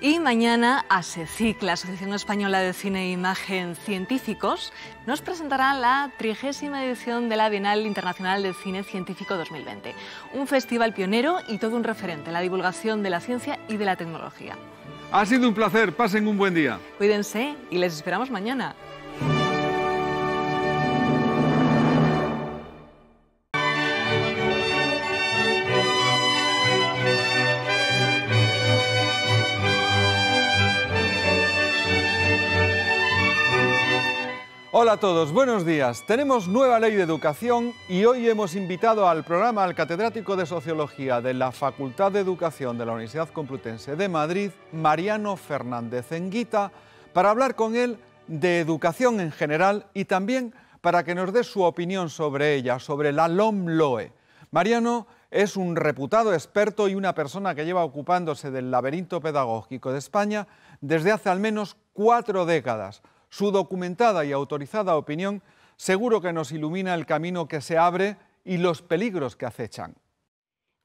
Y mañana ASECIC, la Asociación Española de Cine e Imagen Científicos, nos presentará la trigésima edición de la Bienal Internacional del Cine Científico 2020, un festival pionero y todo un referente en la divulgación de la ciencia y de la tecnología. Ha sido un placer, pasen un buen día. Cuídense y les esperamos mañana. Hola a todos, buenos días. Tenemos nueva ley de educación y hoy hemos invitado al programa al catedrático de Sociología de la Facultad de Educación de la Universidad Complutense de Madrid, Mariano Fernández Enguita, para hablar con él de educación en general y también para que nos dé su opinión sobre ella, sobre la LOMLOE. Mariano es un reputado experto y una persona que lleva ocupándose del laberinto pedagógico de España desde hace al menos cuatro décadas. Su documentada y autorizada opinión seguro que nos ilumina el camino que se abre y los peligros que acechan.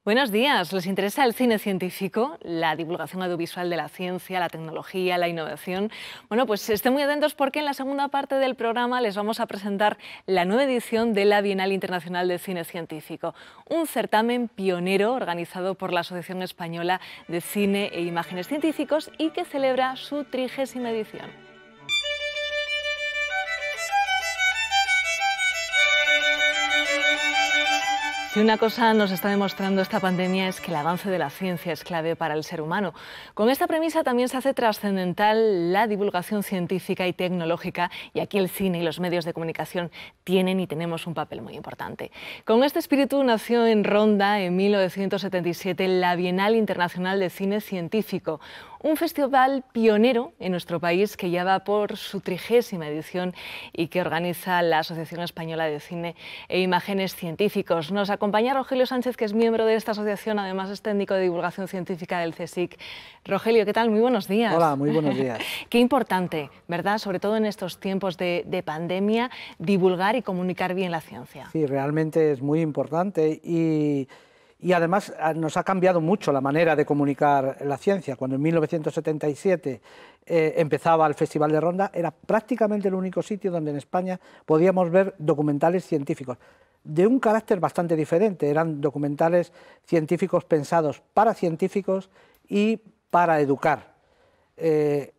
Buenos días. ¿Les interesa el cine científico, la divulgación audiovisual de la ciencia, la tecnología, la innovación? Bueno, pues estén muy atentos porque en la segunda parte del programa les vamos a presentar la nueva edición de la Bienal Internacional de Cine Científico, un certamen pionero organizado por la Asociación Española de Cine e Imágenes Científicos y que celebra su trigésima edición. Si una cosa nos está demostrando esta pandemia es que el avance de la ciencia es clave para el ser humano. Con esta premisa también se hace trascendental la divulgación científica y tecnológica y aquí el cine y los medios de comunicación tienen y tenemos un papel muy importante. Con este espíritu nació en Ronda en 1977 la Bienal Internacional de Cine Científico, un festival pionero en nuestro país que ya va por su trigésima edición y que organiza la Asociación Española de Cine e Imágenes Científicos. Nos acompaña Rogelio Sánchez, que es miembro de esta asociación, además es técnico de divulgación científica del CSIC. Rogelio, ¿qué tal? Muy buenos días. Hola, muy buenos días. Qué importante, ¿verdad? Sobre todo en estos tiempos de, pandemia, divulgar y comunicar bien la ciencia. Sí, realmente es muy importante y... Y además ah, nos ha cambiado mucho la manera de comunicar la ciencia. Cuando en 1977 eh, empezaba el Festival de Ronda, era prácticamente el único sitio donde en España podíamos ver documentales científicos de un carácter bastante diferente. Eran documentales científicos pensados para científicos y para educar. Eh,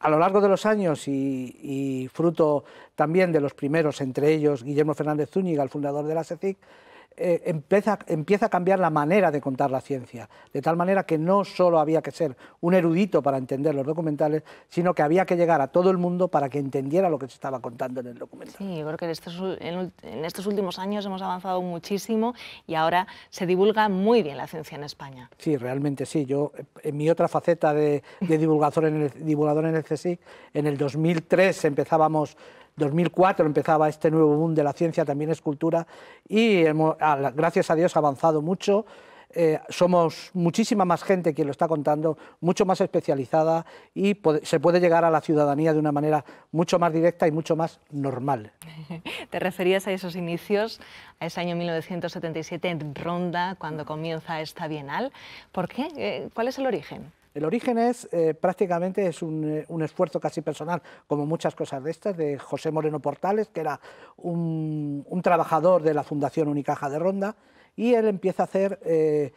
a lo largo de los años y, y, fruto también de los primeros, entre ellos Guillermo Fernández Zúñiga, el fundador de la SECIC, eh, empieza, empieza a cambiar la manera de contar la ciencia, de tal manera que no solo había que ser un erudito para entender los documentales, sino que había que llegar a todo el mundo para que entendiera lo que se estaba contando en el documental. Sí, porque en estos, estos últimos años hemos avanzado muchísimo y ahora se divulga muy bien la ciencia en España. Sí, realmente sí. Yo, eh, en mi otra faceta de, divulgador, en el, divulgador en el CSIC, en el 2003 empezábamos 2004 empezaba este nuevo boom de la ciencia, también es cultura, y gracias a Dios ha avanzado mucho. Eh, somos muchísima más gente quien lo está contando, mucho más especializada y se puede llegar a la ciudadanía de una manera mucho más directa y mucho más normal. Te referías a esos inicios, a ese año 1977 en Ronda, cuando comienza esta bienal. ¿Por qué? Eh, ¿Cuál es el origen? El origen es eh, prácticamente es eh, un, esfuerzo casi personal, como muchas cosas de estas, de José Moreno Portales, que era un, trabajador de la Fundación Unicaja de Ronda, y él empieza a hacer eh,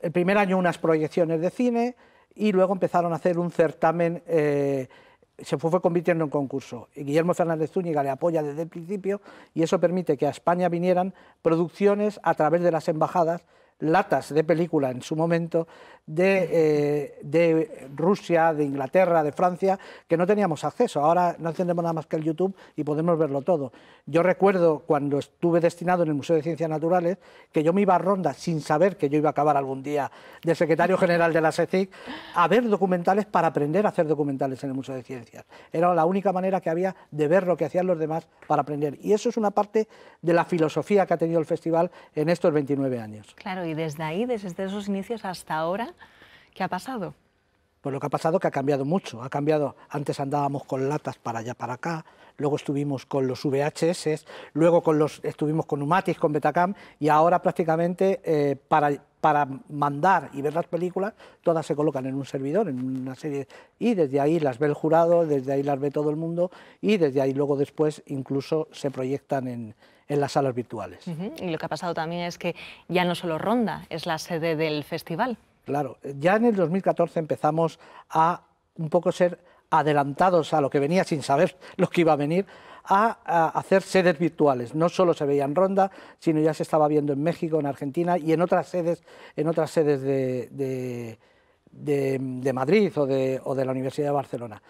el primer año unas proyecciones de cine y luego empezaron a hacer un certamen. se fue, convirtiendo en concurso. y Guillermo Fernández Zúñiga le apoya desde el principio y eso permite que a España vinieran producciones a través de las embajadas latas de película en su momento de, eh, de, Rusia, de Inglaterra, de Francia, que no teníamos acceso. Ahora no encendemos nada más que el YouTube y podemos verlo todo. Yo recuerdo cuando estuve destinado en el Museo de Ciencias Naturales que yo me iba a Ronda sin saber que yo iba a acabar algún día de secretario general de la SECIC a ver documentales para aprender a hacer documentales en el Museo de Ciencias. Era la única manera que había de ver lo que hacían los demás para aprender. Y eso es una parte de la filosofía que ha tenido el festival en estos 29 años y desde ahí, desde esos inicios hasta ahora, ¿qué ha pasado? Pues lo que ha pasado es que ha cambiado mucho. Ha cambiado, antes andábamos con latas para allá, para acá, luego estuvimos con los VHS, luego con los, estuvimos con Umatis, con Betacam, y ahora prácticamente eh, para, para mandar y ver las películas, todas se colocan en un servidor, en una serie, y desde ahí las ve el jurado, desde ahí las ve todo el mundo, y desde ahí luego después incluso se proyectan en, en las salas virtuales. Y lo que ha pasado también es que ya no solo Ronda es la sede del festival. Claro, ya en el 2014 empezamos a un poco ser adelantados a lo que venía sin saber lo que iba a venir, a, hacer sedes virtuales. No solo se veía en Ronda, sino ya se estaba viendo en México, en Argentina y en otras sedes, en otras sedes de, Madrid o de la Universidad de Barcelona.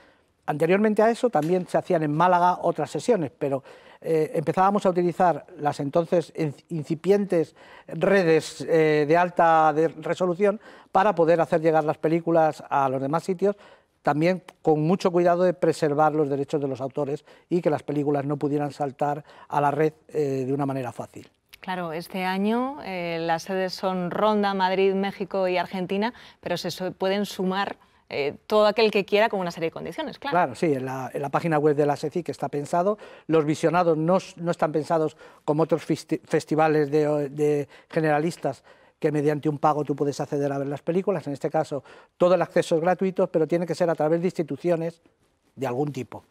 Anteriormente a eso también se hacían en Málaga otras sesiones, pero eh, empezábamos a utilizar las entonces incipientes redes eh, de alta resolución para poder hacer llegar las películas a los demás sitios, también con mucho cuidado de preservar los derechos de los autores y que las películas no pudieran saltar a la red eh, de una manera fácil. Claro, este año las sedes son Ronda, Madrid, México y Argentina, pero se pueden sumar eh, todo aquel que quiera con una serie de condiciones, claro. Claro, sí, en la, página web de la que está pensado, los visionados no, están pensados como otros festivales de generalistas que mediante un pago tú puedes acceder a ver las películas, en este caso todo el acceso es gratuito, pero tiene que ser a través de instituciones de algún tipo.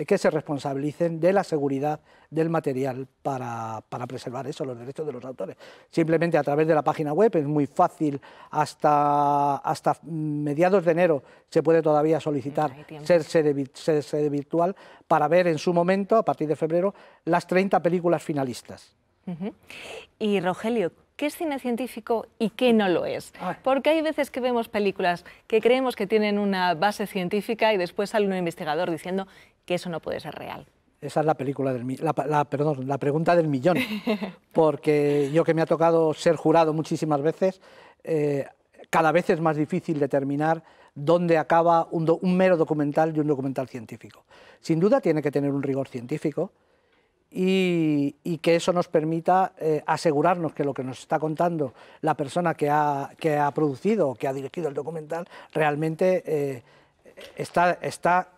Eh, que se responsabilicen de la seguridad del material para, preservar eso, los derechos de los autores. Simplemente a través de la página web es muy fácil, hasta, hasta mediados de enero se puede todavía solicitar mm, ser sede, virtual para ver en su momento, a partir de febrero, las 30 películas finalistas. Y Rogelio, qué es cine científico y qué no lo es. Porque hay veces que vemos películas que creemos que tienen una base científica y después sale un investigador diciendo que eso no puede ser real. Esa es la película del perdón, la pregunta del millón, porque yo que me ha tocado ser jurado muchísimas veces, eh, cada vez es más difícil determinar dónde acaba un mero documental y un documental científico. Sin duda tiene que tener un rigor científico, y, que eso nos permita eh, asegurarnos que lo que nos está contando la persona que ha, que ha producido o que ha dirigido el documental realmente eh, está, está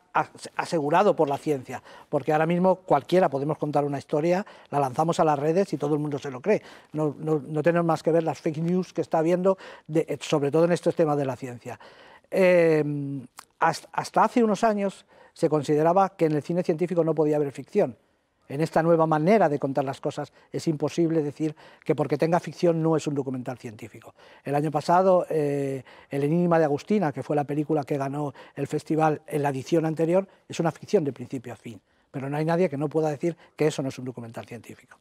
asegurado por la ciencia, porque ahora mismo cualquiera podemos contar una historia, la lanzamos a las redes y todo el mundo se lo cree. No, no, tenemos más que ver las fake news que está habiendo, eh, sobre todo en estos temas de la ciencia. hasta hace unos años se consideraba que en el cine científico no podía haber ficción en esta nueva manera de contar las cosas es imposible decir que porque tenga ficción no es un documental científico. El año pasado, eh, El Enigma de Agustina, que fue la película que ganó el festival en la edición anterior, es una ficción de principio a fin. Pero no hay nadie que no pueda decir que eso no es un documental científico.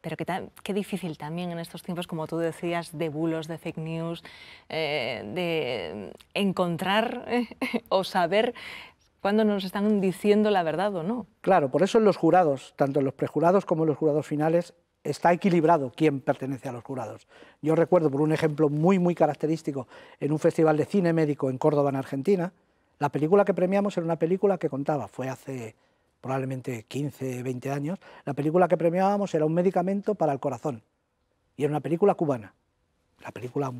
Pero qué, difícil también en estos tiempos, como tú decías, de bulos, de fake news, eh, de encontrar o saber cuando nos están diciendo la verdad o no. Claro, por eso en los jurados, tanto en los prejurados como en los jurados finales, está equilibrado quién pertenece a los jurados. Yo recuerdo, por un ejemplo muy, muy característico, en un festival de cine médico en Córdoba, en Argentina, la película que premiamos era una película que contaba, fue hace probablemente 15, 20 años, la película que premiábamos era un medicamento para el corazón, y era una película cubana, la película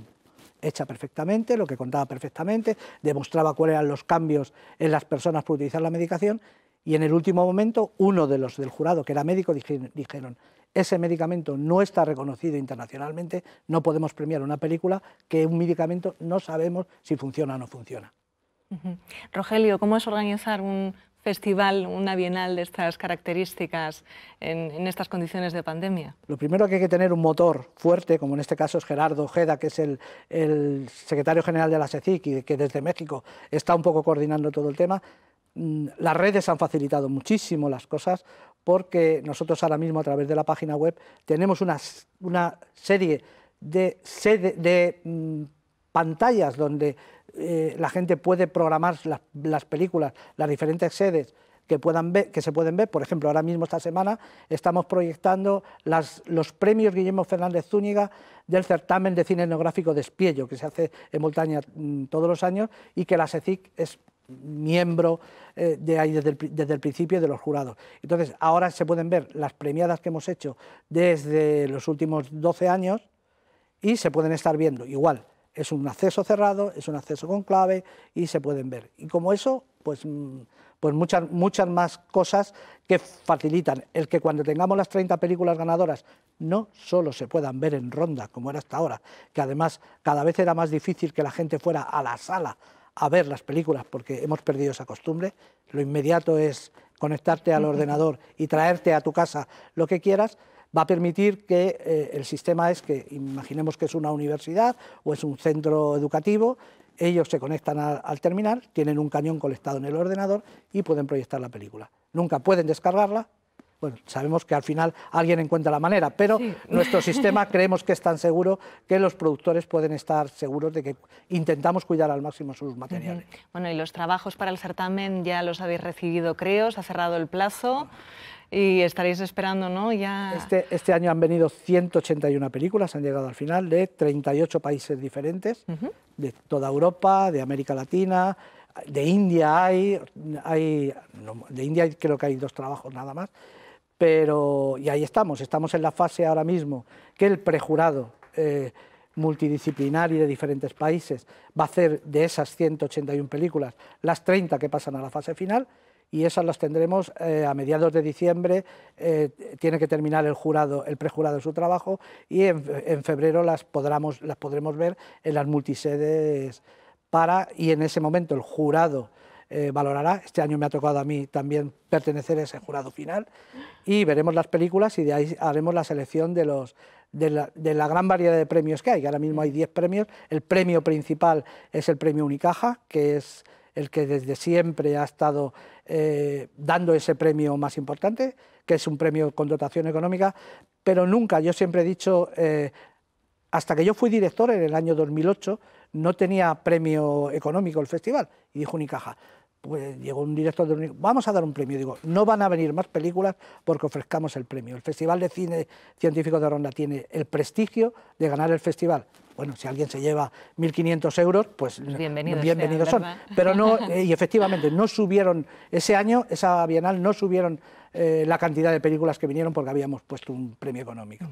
hecha perfectamente, lo que contaba perfectamente, demostraba cuáles eran los cambios en las personas por utilizar la medicación y en el último momento uno de los del jurado, que era médico, dijeron, ese medicamento no está reconocido internacionalmente, no podemos premiar una película que un medicamento no sabemos si funciona o no funciona. Rogelio, ¿cómo es organizar un, festival, una bienal de estas características en, estas condiciones de pandemia? Lo primero que hay que tener un motor fuerte, como en este caso es Gerardo Ojeda, que es el, secretario general de la SECIC y que desde México está un poco coordinando todo el tema. Mm, las redes han facilitado muchísimo las cosas porque nosotros ahora mismo a través de la página web tenemos una, serie de mm, pantallas donde eh, la gente puede programar las, películas, las diferentes sedes que, puedan ver, que se pueden ver. Por ejemplo, ahora mismo esta semana estamos proyectando los premios Guillermo Fernández Zúñiga del certamen de cine etnográfico de que se hace en Montaña mm, todos los años y que la SECIC es miembro eh, de desde el, desde el, principio de los jurados. Entonces, ahora se pueden ver las premiadas que hemos hecho desde los últimos 12 años y se pueden estar viendo igual es un acceso cerrado, es un acceso con clave y se pueden ver. Y como eso, pues, mm, pues muchas, muchas más cosas que facilitan el que cuando tengamos las 30 películas ganadoras no solo se puedan ver en ronda, como era hasta ahora, que además cada vez era más difícil que la gente fuera a la sala a ver las películas porque hemos perdido esa costumbre, lo inmediato es conectarte al ordenador y traerte a tu casa lo que quieras, va a permitir que eh, el sistema es que, imaginemos que es una universidad o es un centro educativo, ellos se conectan al terminal, tienen un cañón colectado en el ordenador y pueden proyectar la película. Nunca pueden descargarla. Bueno, sabemos que al final alguien encuentra la manera, pero nuestro sistema creemos que es tan seguro que los productores pueden estar seguros de que intentamos cuidar al máximo sus materiales. Bueno, y los trabajos para el certamen ya los habéis recibido, creo, se ha cerrado el plazo y estaréis esperando, ¿no? Ya... Este, este año han venido 181 películas, han llegado al final, de 38 países diferentes, de toda Europa, de América Latina, de India hay, de India creo que hay dos trabajos nada más, pero y ahí estamos, estamos en la fase ahora mismo que el prejurado eh, multidisciplinar y de diferentes países va a hacer de esas 181 películas las 30 que pasan a la fase final y esas las tendremos eh, a mediados de diciembre. Eh, tiene que terminar el jurado, el prejurado su trabajo y en, febrero las, podremos ver en las multisedes para y en ese momento el jurado eh, valorará. Este año me ha tocado a mí también pertenecer a ese jurado final y veremos las películas y de ahí haremos la selección de la, de la, gran variedad de premios que hay. Ahora mismo hay 10 premios. El premio principal es el premio Unicaja, que es el que desde siempre ha estado eh, dando ese premio más importante, que es un premio con dotación económica, pero nunca, yo siempre he dicho, eh, hasta que yo fui director en el año 2008, no tenía premio económico el festival. Y dijo Unicaja, pues llegó un director de Unicaja, vamos a dar un premio. Digo, no van a venir más películas porque ofrezcamos el premio. El Festival de Cine Científico de Ronda tiene el prestigio de ganar el festival bueno, si alguien se lleva 1.500 euros, pues, pues bienvenidos, son. Pero no, eh, y efectivamente, no subieron, ese año, esa bienal, no subieron eh, la cantidad de películas que vinieron porque habíamos puesto un premio económico.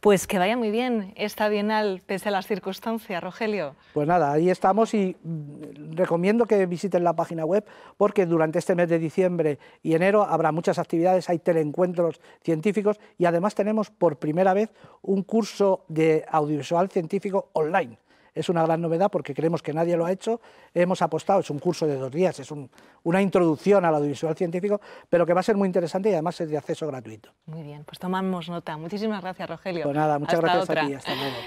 Pues que vaya muy bien esta Bienal, pese a las circunstancias, Rogelio. Pues nada, ahí estamos y mm, recomiendo que visiten la página web porque durante este mes de diciembre y enero habrá muchas actividades, hay teleencuentros científicos y además tenemos por primera vez un curso de audiovisual científico online es una gran novedad porque creemos que nadie lo ha hecho. Hemos apostado, es un curso de dos días, es una introducción al audiovisual científico, pero que va a ser muy interesante y además es de acceso gratuito. Muy bien, pues tomamos nota. Muchísimas gracias, Rogelio. Pues nada, muchas gracias a ti. Hasta luego.